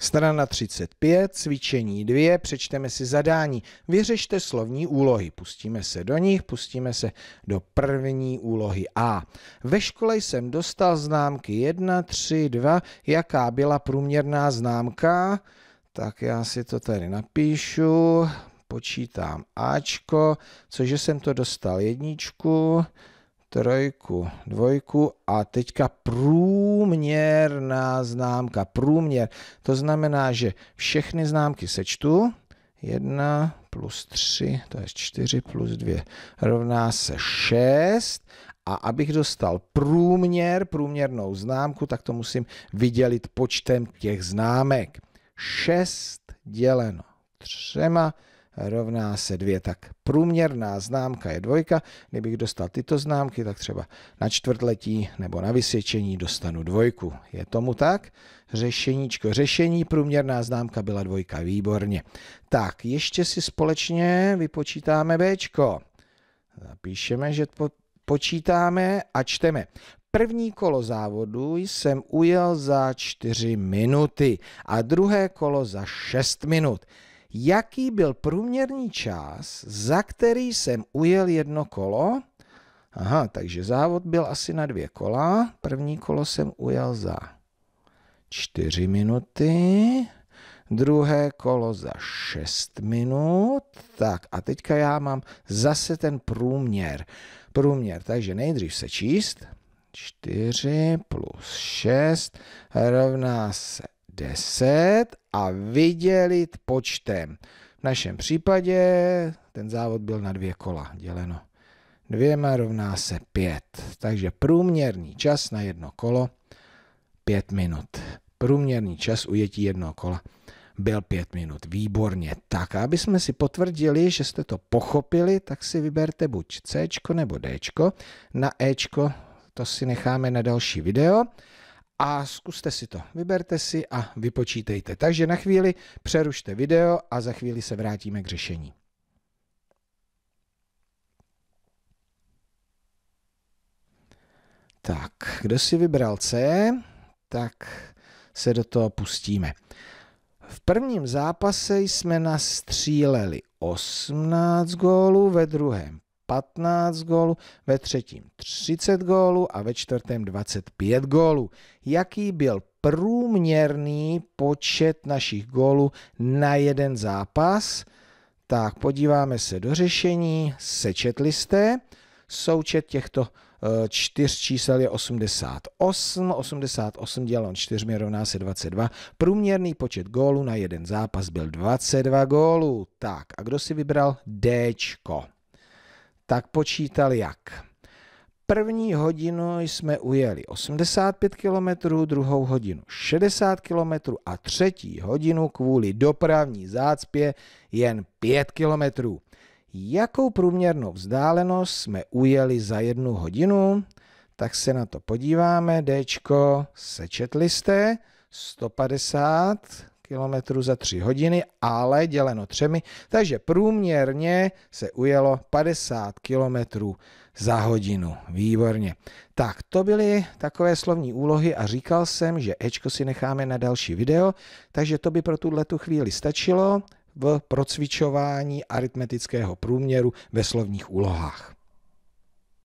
Strana 35, cvičení 2, přečteme si zadání. Vyřešte slovní úlohy. Pustíme se do nich, pustíme se do první úlohy A. Ve škole jsem dostal známky 1, 3, 2. Jaká byla průměrná známka? Tak já si to tady napíšu. Počítám Ačko, cože jsem to dostal jedničku trojku, dvojku a teďka průměrná známka, průměr. To znamená, že všechny známky sečtu, 1 plus 3, to je 4 plus 2, rovná se 6 a abych dostal průměr, průměrnou známku, tak to musím vydělit počtem těch známek. 6 děleno třema rovná se dvě Tak průměrná známka je dvojka. Kdybych dostal tyto známky, tak třeba na čtvrtletí nebo na vysvědčení dostanu dvojku. Je tomu tak? Řešeníčko, řešení, průměrná známka byla dvojka, výborně. Tak, ještě si společně vypočítáme Bčko. Zapíšeme, že po, počítáme a čteme. První kolo závodu jsem ujel za 4 minuty a druhé kolo za 6 minut jaký byl průměrný čas, za který jsem ujel jedno kolo. Aha, takže závod byl asi na dvě kola. První kolo jsem ujel za 4 minuty, druhé kolo za 6 minut. Tak a teďka já mám zase ten průměr. Průměr, takže nejdřív se číst. 4 plus 6 rovná se 10 a vydělit počtem. V našem případě ten závod byl na dvě kola děleno. Dvěma rovná se 5. Takže průměrný čas na jedno kolo 5 minut. Průměrný čas ujetí jednoho kola byl 5 minut. Výborně. Tak, aby jsme si potvrdili, že jste to pochopili, tak si vyberte buď C nebo D. Na E to si necháme na další video a zkuste si to. Vyberte si a vypočítejte. Takže na chvíli přerušte video a za chvíli se vrátíme k řešení. Tak, kdo si vybral C, tak se do toho pustíme. V prvním zápase jsme nastříleli 18 gólů, ve druhém 15 gólů, ve třetím 30 gólů a ve čtvrtém 25 gólů. Jaký byl průměrný počet našich gólů na jeden zápas? Tak podíváme se do řešení, sečetli jste, součet těchto eh, čtyř čísel je 88, 88 dělen 4 rovná se 22. Průměrný počet gólů na jeden zápas byl 22 gólů. Tak a kdo si vybral Dčko? tak počítal jak. První hodinu jsme ujeli 85 km, druhou hodinu 60 km a třetí hodinu kvůli dopravní zácpě jen 5 km. Jakou průměrnou vzdálenost jsme ujeli za jednu hodinu? Tak se na to podíváme. Dčko sečetli jste 150 km za 3 hodiny, ale děleno třemi, takže průměrně se ujelo 50 km za hodinu. Výborně. Tak, to byly takové slovní úlohy a říkal jsem, že Ečko si necháme na další video, takže to by pro tuhle tu chvíli stačilo v procvičování aritmetického průměru ve slovních úlohách.